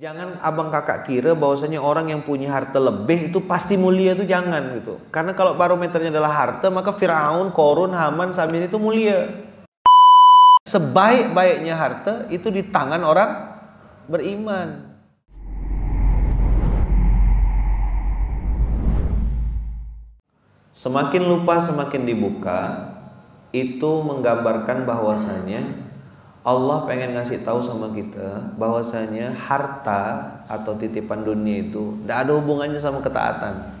Jangan abang kakak kira bahwasanya orang yang punya harta lebih itu pasti mulia itu jangan gitu. Karena kalau barometernya adalah harta maka Firaun, Korun, Haman, Samir itu mulia. Sebaik-baiknya harta itu di tangan orang beriman. Semakin lupa semakin dibuka itu menggambarkan bahwasanya Allah pengen ngasih tahu sama kita bahwasanya harta atau titipan dunia itu tidak ada hubungannya sama ketaatan.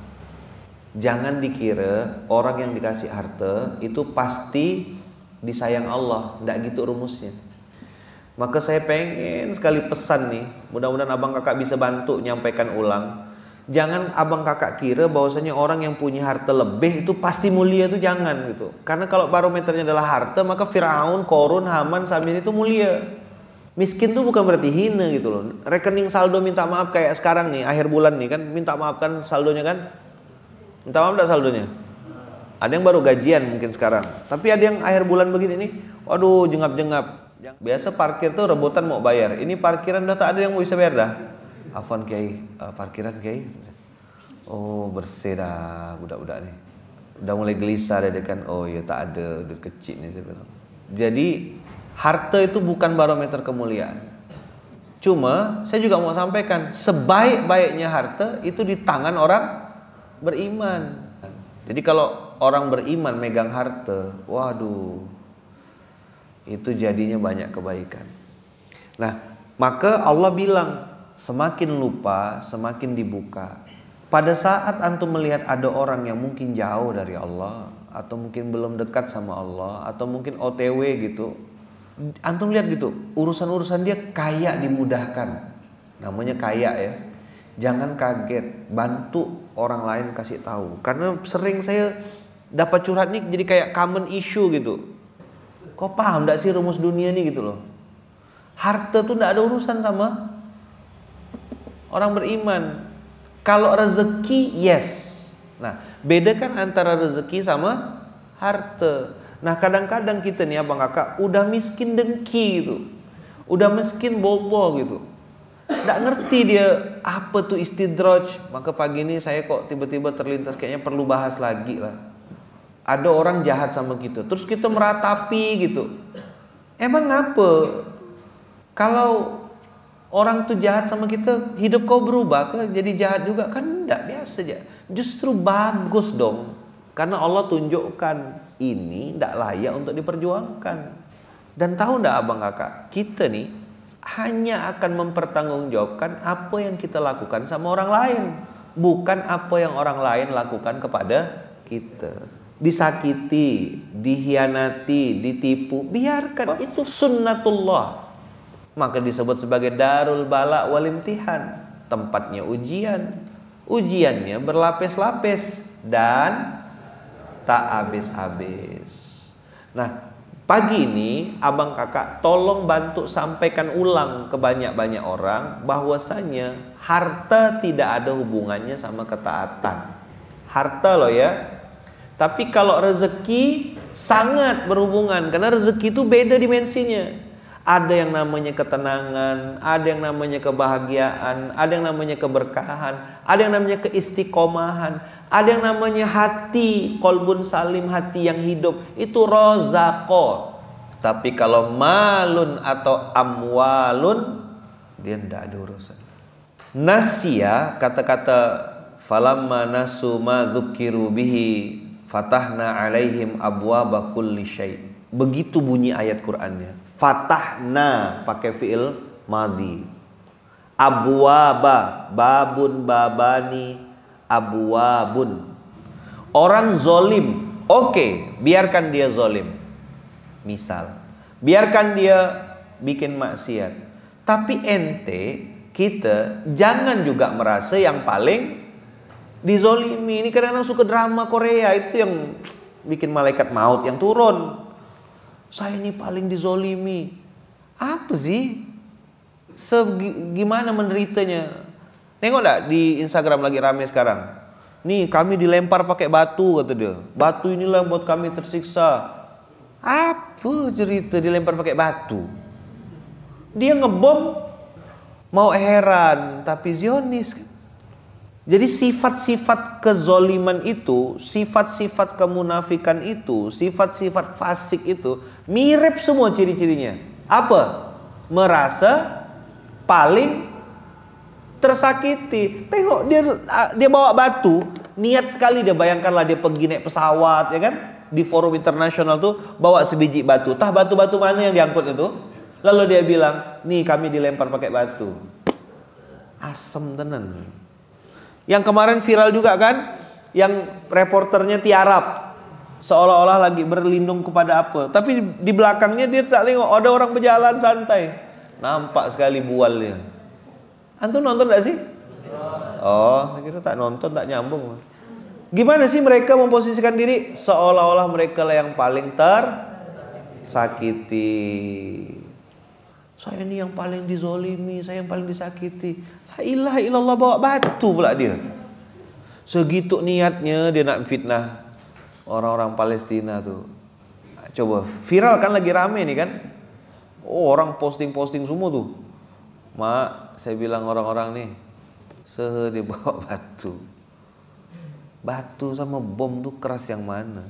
Jangan dikira orang yang dikasih harta itu pasti disayang Allah, tidak gitu rumusnya. Maka saya pengen sekali pesan nih, mudah-mudahan abang kakak bisa bantu nyampaikan ulang jangan ya. abang kakak kira bahwasanya orang yang punya harta lebih itu pasti mulia itu jangan gitu. Karena kalau barometernya adalah harta maka Firaun, Korun, Haman, Samin itu mulia. Miskin tuh bukan berarti hina gitu loh. Rekening saldo minta maaf kayak sekarang nih akhir bulan nih kan minta maafkan saldonya kan? Minta maaf enggak saldonya? Ada yang baru gajian mungkin sekarang. Tapi ada yang akhir bulan begini nih, waduh jengap-jengap. Biasa parkir tuh rebutan mau bayar. Ini parkiran udah tak ada yang bisa bayar dah. Afwan Kiai, uh, parkiran Kiai, oh bersih dah budak-budak ni dah mulai gelisah dia, dia kan oh ya tak ada Dia kecil ni saya bilang jadi harta itu bukan barometer kemuliaan cuma saya juga mau sampaikan sebaik-baiknya harta itu di tangan orang beriman jadi kalau orang beriman megang harta waduh itu jadinya banyak kebaikan nah maka Allah bilang semakin lupa semakin dibuka pada saat antum melihat ada orang yang mungkin jauh dari Allah atau mungkin belum dekat sama Allah atau mungkin OTW gitu, antum lihat gitu, urusan-urusan dia kaya dimudahkan. Namanya kaya ya. Jangan kaget, bantu orang lain kasih tahu. Karena sering saya dapat curhat nih jadi kayak common issue gitu. Kok paham gak sih rumus dunia nih gitu loh. Harta tuh gak ada urusan sama orang beriman kalau rezeki, yes. Nah, bedakan antara rezeki sama harta. Nah, kadang-kadang kita nih abang kakak udah miskin dengki itu, Udah miskin bobo gitu. Tak ngerti dia apa tuh istidraj. Maka pagi ini saya kok tiba-tiba terlintas kayaknya perlu bahas lagi lah. Ada orang jahat sama kita. Terus kita meratapi gitu. Emang apa? Kalau orang tuh jahat sama kita, hidup kau berubah ke jadi jahat juga? Kan enggak, biasa aja. Justru bagus dong. Karena Allah tunjukkan ini tidak layak untuk diperjuangkan. Dan tahu tidak abang kakak, kita nih hanya akan mempertanggungjawabkan apa yang kita lakukan sama orang lain. Bukan apa yang orang lain lakukan kepada kita. Disakiti, dihianati, ditipu, biarkan. Itu sunnatullah maka disebut sebagai darul bala walimtihan tempatnya ujian ujiannya berlapis-lapis dan tak habis-habis nah pagi ini abang kakak tolong bantu sampaikan ulang ke banyak-banyak orang bahwasanya harta tidak ada hubungannya sama ketaatan harta loh ya tapi kalau rezeki sangat berhubungan karena rezeki itu beda dimensinya ada yang namanya ketenangan, ada yang namanya kebahagiaan, ada yang namanya keberkahan, ada yang namanya keistiqomahan, ada yang namanya hati, kolbun salim, hati yang hidup. Itu rozako. Tapi kalau malun atau amwalun, dia tidak ada urusan. Nasia, kata-kata falamma nasu ma bihi fatahna alaihim abwa kulli syai' begitu bunyi ayat Qur'annya. Fatahna pakai fiil madi. Abwaba, babun babani, abwabun. Orang zolim, oke, okay, biarkan dia zolim. Misal, biarkan dia bikin maksiat. Tapi ente, kita jangan juga merasa yang paling dizolimi. Ini karena kadang suka drama Korea itu yang bikin malaikat maut yang turun saya ini paling dizolimi. Apa sih? Gimana menderitanya? Tengok gak di Instagram lagi rame sekarang? Nih kami dilempar pakai batu kata dia. Batu inilah buat kami tersiksa. Apa cerita dilempar pakai batu? Dia ngebom mau heran tapi Zionis kan? Jadi sifat-sifat kezoliman itu, sifat-sifat kemunafikan itu, sifat-sifat fasik itu mirip semua ciri-cirinya. Apa? Merasa paling tersakiti. Tengok dia ah, dia bawa batu, niat sekali dia bayangkanlah dia pergi naik pesawat ya kan? Di forum internasional tuh bawa sebiji batu. Tah batu-batu mana yang diangkut itu? Lalu dia bilang, "Nih kami dilempar pakai batu." Asem tenan. Yang kemarin viral juga kan, yang reporternya tiarap seolah-olah lagi berlindung kepada apa. Tapi di belakangnya dia tak tengok ada orang berjalan santai. Nampak sekali bualnya. Antum nonton gak sih? Oh, kita tak nonton tak nyambung. Gimana sih mereka memposisikan diri seolah-olah mereka lah yang paling tersakiti. Saya ini yang paling dizolimi, saya yang paling disakiti. La ilaha illallah bawa batu pula dia. Segitu niatnya dia nak fitnah orang-orang Palestina tu. Coba viral kan lagi rame nih kan. Oh, orang posting-posting semua tu. Mak, saya bilang orang-orang nih, sehe dia bawa batu. Batu sama bom tu keras yang mana?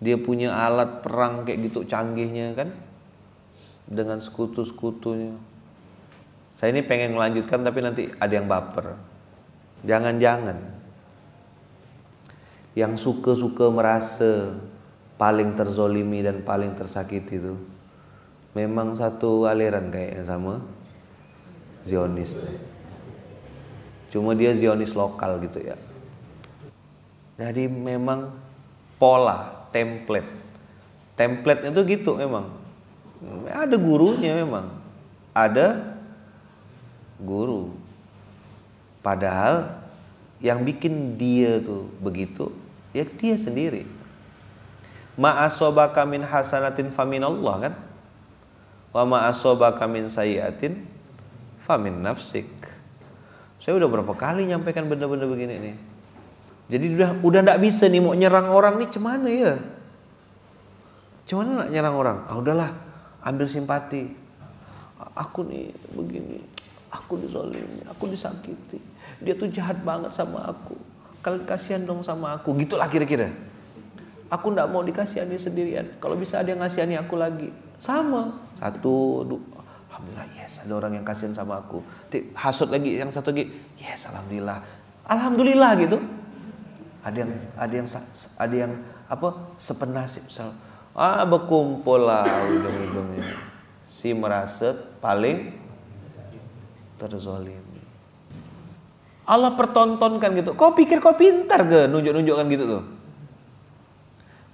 Dia punya alat perang kayak gitu canggihnya kan? dengan sekutu-sekutunya. Saya ini pengen melanjutkan tapi nanti ada yang baper. Jangan-jangan. Yang suka-suka merasa paling terzolimi dan paling tersakiti itu memang satu aliran kayaknya sama Zionis. Cuma dia Zionis lokal gitu ya. Jadi memang pola, template. Template itu gitu memang ada gurunya memang. Ada guru. Padahal yang bikin dia tuh begitu ya dia sendiri. Ma'asobaka min hasanatin faminallah kan? Wa ma'asobaka min sayyatin famin nafsik. Saya udah berapa kali nyampaikan benda-benda begini nih. Jadi udah udah bisa nih mau nyerang orang nih cuman ya. Cuman nak nyerang orang? Ah udahlah, ambil simpati aku nih begini aku dizolimi aku disakiti dia tuh jahat banget sama aku kalian kasihan dong sama aku gitulah kira-kira aku ndak mau dikasihani sendirian kalau bisa ada yang ngasihani aku lagi sama satu dua Alhamdulillah yes ada orang yang kasihan sama aku hasut lagi yang satu lagi yes Alhamdulillah Alhamdulillah gitu ada yang ada yang ada yang apa sepenasib misal ah berkumpul lah ujung-ujungnya si merasa paling terzolim. Allah pertontonkan gitu kau pikir kau pintar ke nunjuk-nunjukkan gitu tuh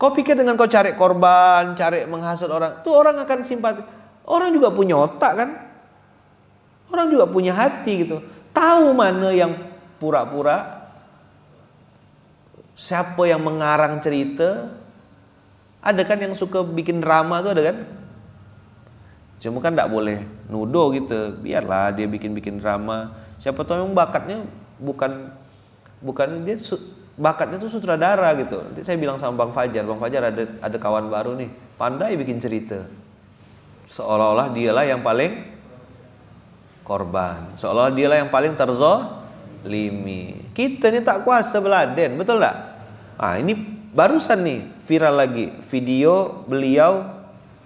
kau pikir dengan kau cari korban cari menghasut orang tuh orang akan simpati orang juga punya otak kan orang juga punya hati gitu tahu mana yang pura-pura siapa yang mengarang cerita ada kan yang suka bikin drama tuh ada kan? Cuma kan tidak boleh nudo gitu. Biarlah dia bikin-bikin drama. Siapa tahu yang bakatnya bukan bukan dia bakatnya tuh sutradara gitu. Nanti saya bilang sama Bang Fajar, Bang Fajar ada ada kawan baru nih, pandai bikin cerita. Seolah-olah dialah yang paling korban, seolah-olah dialah yang paling terzolimi. Kita ini tak kuasa beladen, betul tak? Ah, ini barusan nih viral lagi video beliau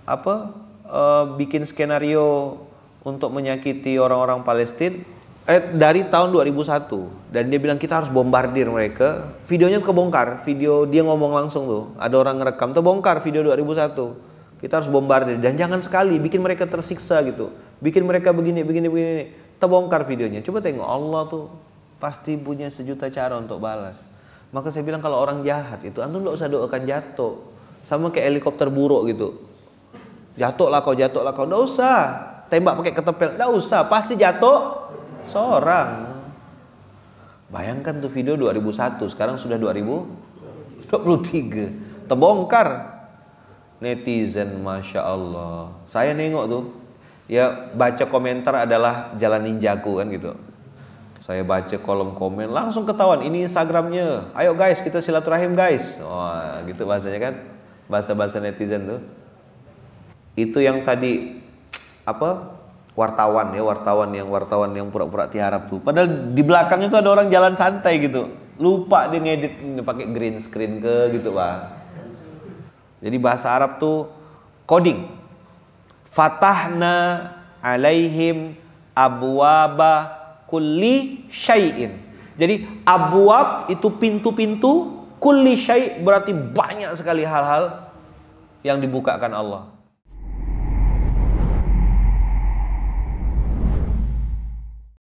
apa uh, bikin skenario untuk menyakiti orang-orang Palestina eh, dari tahun 2001 dan dia bilang kita harus bombardir mereka videonya kebongkar video dia ngomong langsung tuh ada orang ngerekam tuh bongkar video 2001 kita harus bombardir dan jangan sekali bikin mereka tersiksa gitu bikin mereka begini begini begini terbongkar videonya coba tengok Allah tuh pasti punya sejuta cara untuk balas maka saya bilang kalau orang jahat itu antum enggak usah doakan jatuh. Sama kayak helikopter buruk gitu. Jatuh lah kau, jatuh lah kau. enggak usah. Tembak pakai ketepel. enggak usah. Pasti jatuh seorang. Bayangkan tuh video 2001, sekarang sudah 2023. Terbongkar. Netizen, Masya Allah. Saya nengok tuh. Ya baca komentar adalah jalan ninjaku kan gitu. Saya baca kolom komen langsung ketahuan ini Instagramnya. Ayo guys kita silaturahim guys. Wah gitu bahasanya kan bahasa-bahasa netizen tuh. Itu yang tadi apa wartawan ya wartawan yang wartawan yang pura-pura tiarap tuh. Padahal di belakangnya tuh ada orang jalan santai gitu. Lupa dia ngedit pakai green screen ke gitu pak. Jadi bahasa Arab tuh coding. Fatahna alaihim abwaba kulli syai'in. Jadi abwab itu pintu-pintu, kulli syai' berarti banyak sekali hal-hal yang dibukakan Allah.